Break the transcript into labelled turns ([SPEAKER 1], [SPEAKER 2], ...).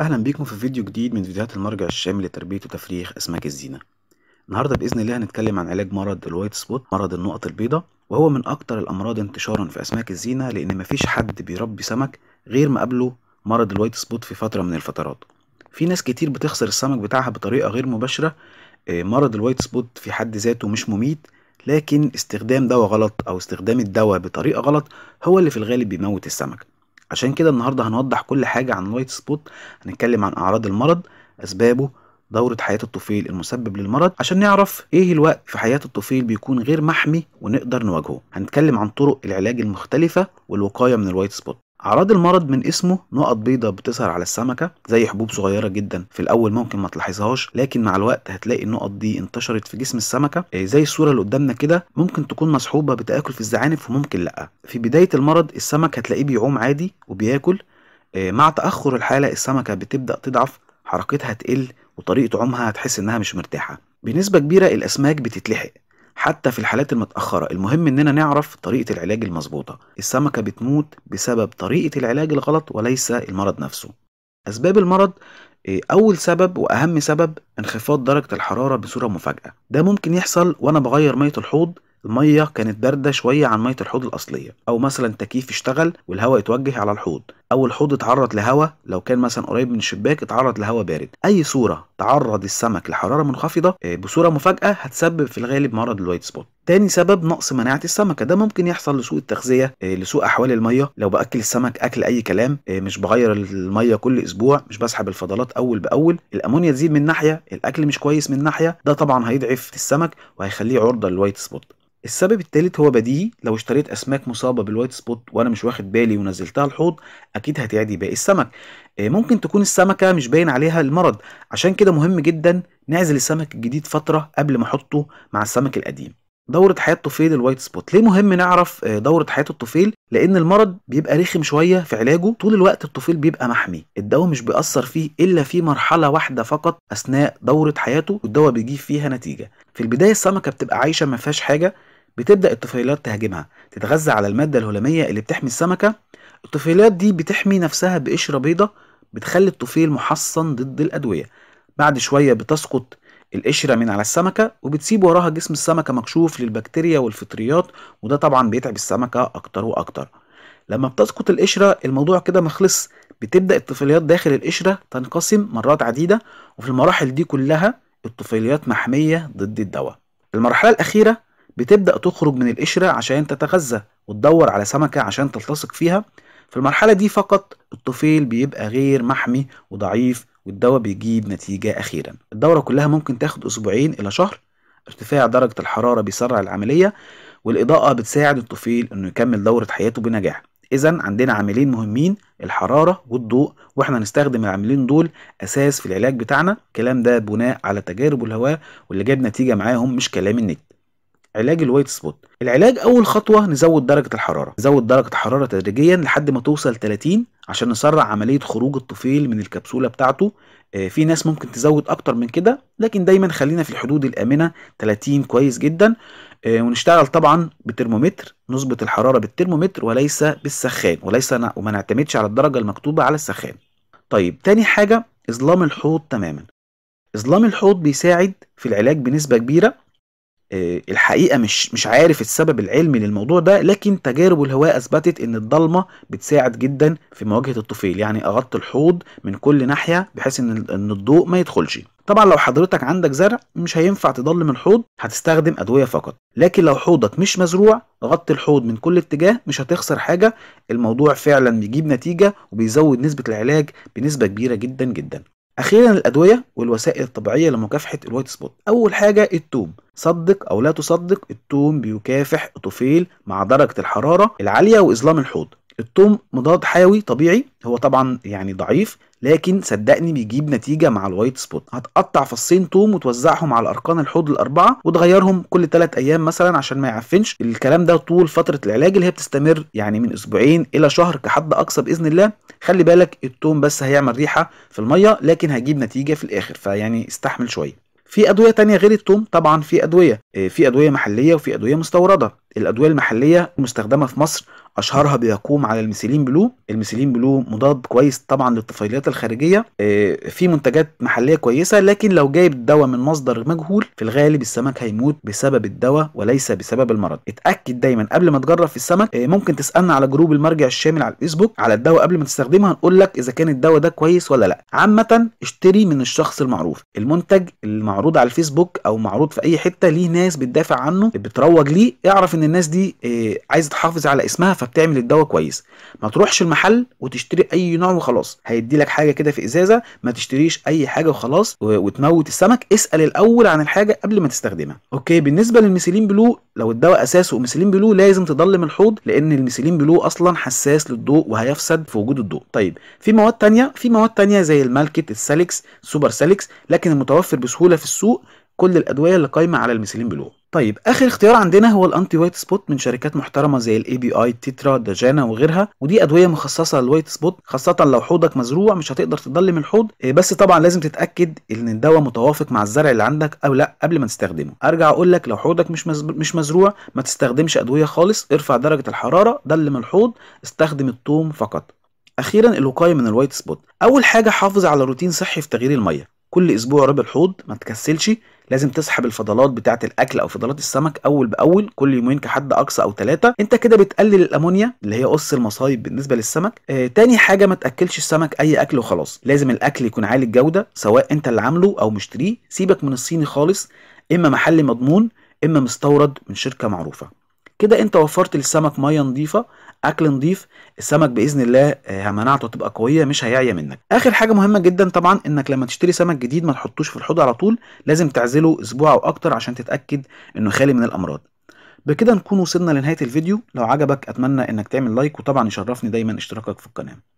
[SPEAKER 1] اهلا بيكم في فيديو جديد من فيديوهات المرجع الشامل لتربيه وتفريخ اسماك الزينه النهارده باذن الله هنتكلم عن علاج مرض الوايت سبوت مرض النقط البيضاء وهو من اكتر الامراض انتشارا في اسماك الزينه لان مفيش حد بيربي سمك غير ما قبله مرض الوايت سبوت في فتره من الفترات في ناس كتير بتخسر السمك بتاعها بطريقه غير مباشره آه، مرض الوايت سبوت في حد ذاته مش مميت لكن استخدام دواء غلط او استخدام الدواء بطريقه غلط هو اللي في الغالب بيموت السمك عشان كده النهارده هنوضح كل حاجة عن الوايت سبوت هنتكلم عن أعراض المرض أسبابه دورة حياة الطفيل المسبب للمرض عشان نعرف ايه الوقت في حياة الطفيل بيكون غير محمي ونقدر نواجهه هنتكلم عن طرق العلاج المختلفة والوقاية من الوايت سبوت أعراض المرض من اسمه نقط بيضة بتظهر على السمكة زي حبوب صغيرة جدا في الأول ممكن ما تلاحظهاش لكن مع الوقت هتلاقي النقط دي انتشرت في جسم السمكة إيه، زي الصورة اللي قدامنا كده ممكن تكون مصحوبة بتآكل في الزعانف وممكن لأ في بداية المرض السمك هتلاقيه بيعوم عادي وبياكل إيه، مع تأخر الحالة السمكة بتبدأ تضعف حركتها تقل وطريقة عومها هتحس إنها مش مرتاحة بنسبة كبيرة الأسماك بتتلحق حتى في الحالات المتأخرة المهم إننا نعرف طريقة العلاج المظبوطة السمكة بتموت بسبب طريقة العلاج الغلط وليس المرض نفسه أسباب المرض آه، أول سبب وأهم سبب انخفاض درجة الحرارة بصورة مفاجئة ده ممكن يحصل وأنا بغير مية الحوض المية كانت باردة شوية عن مية الحوض الأصلية أو مثلا تكييف اشتغل والهواء يتوجه على الحوض او الحوض اتعرض لهواء لو كان مثلا قريب من الشباك اتعرض لهواء بارد اي صوره تعرض السمك لحراره منخفضه آه، بصوره مفاجاه هتسبب في الغالب مرض الوايت سبوت تاني سبب نقص مناعة السمكة ده ممكن يحصل لسوء التغذية آه، لسوء أحوال المية لو بأكل السمك أكل أي كلام آه، مش بغير المية كل أسبوع مش بسحب الفضلات أول بأول الأمونيا تزيد من ناحية الأكل مش كويس من ناحية ده طبعا هيضعف السمك وهيخليه عرضة للوايت سبوت السبب التالت هو بديهي لو اشتريت اسماك مصابه بالوايت سبوت وانا مش واخد بالي ونزلتها الحوض اكيد هتعدي باقي السمك آه، ممكن تكون السمكه مش باين عليها المرض عشان كده مهم جدا نعزل السمك الجديد فتره قبل ما احطه مع السمك القديم دورة حياة طفيل الوايت سبوت ليه مهم نعرف آه، دورة حياة الطفيل لأن المرض بيبقى رخم شوية في علاجه طول الوقت الطفيل بيبقى محمي الدواء مش بيأثر فيه إلا في مرحلة واحدة فقط أثناء دورة حياته والدواء بيجيب فيها نتيجة في البداية السمكة بتبقى عايشة ما فيهاش حاجة بتبدأ الطفيلات تهاجمها تتغذى على المادة الهلامية اللي بتحمي السمكة الطفيلات دي بتحمي نفسها بقشرة بيضة بتخلي الطفيل محصن ضد الأدوية بعد شوية بتسقط القشرة من على السمكة وبتسيب وراها جسم السمكة مكشوف للبكتيريا والفطريات وده طبعا بيتعب السمكة أكتر وأكتر لما بتسقط القشرة الموضوع كده مخلص بتبدأ الطفيليات داخل القشرة تنقسم مرات عديدة وفي المراحل دي كلها الطفيليات محمية ضد الدواء المرحلة الأخيرة بتبدأ تخرج من القشرة عشان تتغذى وتدور على سمكة عشان تلتصق فيها في المرحلة دي فقط الطفيل بيبقى غير محمي وضعيف والدواء بيجيب نتيجة أخيرا الدورة كلها ممكن تاخد أسبوعين إلى شهر ارتفاع درجة الحرارة بيسرع العملية والإضاءة بتساعد الطفيل إنه يكمل دورة حياته بنجاح إذا عندنا عاملين مهمين الحرارة والضوء وإحنا هنستخدم العاملين دول أساس في العلاج بتاعنا الكلام ده بناء على تجارب الهواء واللي جاب نتيجة معاهم مش كلام النت علاج الوايت سبوت العلاج اول خطوه نزود درجه الحراره نزود درجه الحراره تدريجيا لحد ما توصل 30 عشان نسرع عمليه خروج الطفيل من الكبسوله بتاعته آه، في ناس ممكن تزود اكتر من كده لكن دايما خلينا في الحدود الامنه 30 كويس جدا آه، ونشتغل طبعا بترمومتر نظبط الحراره بالترمومتر وليس بالسخان وليس وما نعتمدش على الدرجه المكتوبه على السخان طيب تاني حاجه اظلام الحوض تماما اظلام الحوض بيساعد في العلاج بنسبه كبيره آه، الحقيقه مش مش عارف السبب العلمي للموضوع ده لكن تجارب الهواء اثبتت ان الضلمه بتساعد جدا في مواجهه الطفيل يعني اغطي الحوض من كل ناحيه بحيث ان ان الضوء ما يدخلش طبعا لو حضرتك عندك زرع مش هينفع تضلم الحوض هتستخدم ادويه فقط لكن لو حوضك مش مزروع غطي الحوض من كل اتجاه مش هتخسر حاجه الموضوع فعلا بيجيب نتيجه وبيزود نسبه العلاج بنسبه كبيره جدا جدا اخيرا الادويه والوسائل الطبيعيه لمكافحه الوايت سبوت اول حاجه التوم صدق او لا تصدق التوم بيكافح طفيل مع درجه الحراره العاليه واظلام الحوض التوم مضاد حيوي طبيعي هو طبعا يعني ضعيف لكن صدقني بيجيب نتيجه مع الوايت سبوت هتقطع فصين توم وتوزعهم على الاركان الحوض الاربعه وتغيرهم كل ثلاث ايام مثلا عشان ما يعفنش الكلام ده طول فتره العلاج اللي هي بتستمر يعني من اسبوعين الى شهر كحد اقصى باذن الله خلي بالك التوم بس هيعمل ريحه في الميه لكن هيجيب نتيجه في الاخر فيعني استحمل شويه في ادويه تانية غير التوم طبعا في ادويه آه، في ادويه محليه وفي ادويه مستورده الادويه المحليه المستخدمة في مصر اشهرها بيقوم على الميسيلين بلو الميسيلين بلو مضاد كويس طبعا للطفيليات الخارجيه آه، في منتجات محليه كويسه لكن لو جايب الدواء من مصدر مجهول في الغالب السمك هيموت بسبب الدواء وليس بسبب المرض اتاكد دايما قبل ما تجرب في السمك آه، ممكن تسالنا على جروب المرجع الشامل على الفيسبوك على الدواء قبل ما تستخدمه هنقول لك اذا كان الدواء ده كويس ولا لا عامه اشتري من الشخص المعروف المنتج المعروض على الفيسبوك او معروض في اي حته ليه ناس بتدافع عنه بتروج ليه اعرف ان الناس دي آه، عايزه تحافظ على اسمها فبتعمل الدواء كويس ما تروحش المحل وتشتري اي نوع وخلاص هيدي لك حاجه كده في ازازه ما تشتريش اي حاجه وخلاص وتموت السمك اسال الاول عن الحاجه قبل ما تستخدمها اوكي بالنسبه للميسيلين بلو لو الدواء اساسه ميسيلين بلو لازم تضلم الحوض لان الميسيلين بلو اصلا حساس للضوء وهيفسد في وجود الضوء طيب في مواد تانية في مواد تانية زي المالكت السالكس سوبر سالكس لكن المتوفر بسهوله في السوق كل الادويه اللي قايمه على الميسيلين بلو طيب اخر اختيار عندنا هو الانتي وايت سبوت من شركات محترمه زي الاي بي اي تيترا داجانا وغيرها ودي ادويه مخصصه للوايت سبوت خاصه لو حوضك مزروع مش هتقدر تضلم الحوض إيه، بس طبعا لازم تتاكد ان الدواء متوافق مع الزرع اللي عندك او لا قبل ما تستخدمه ارجع اقول لك لو حوضك مش مش مزروع ما تستخدمش ادويه خالص ارفع درجه الحراره دلم الحوض استخدم الثوم فقط اخيرا الوقايه من الوايت سبوت اول حاجه حافظ على روتين صحي في تغيير الميه كل اسبوع ربع الحوض ما تكسلش لازم تسحب الفضلات بتاعه الاكل او فضلات السمك اول باول كل يومين كحد اقصى او ثلاثه انت كده بتقلل الامونيا اللي هي قص المصايب بالنسبه للسمك آه تاني حاجه ما تاكلش السمك اي اكل وخلاص لازم الاكل يكون عالي الجوده سواء انت اللي عامله او مشتريه سيبك من الصيني خالص اما محل مضمون اما مستورد من شركه معروفه كده انت وفرت للسمك ميه نظيفه اكل نظيف السمك باذن الله آه، مناعته تبقى قويه مش هيعيا منك اخر حاجه مهمه جدا طبعا انك لما تشتري سمك جديد ما تحطوش في الحوض على طول لازم تعزله اسبوع او اكتر عشان تتاكد انه خالي من الامراض بكده نكون وصلنا لنهايه الفيديو لو عجبك اتمنى انك تعمل لايك وطبعا يشرفني دايما اشتراكك في القناه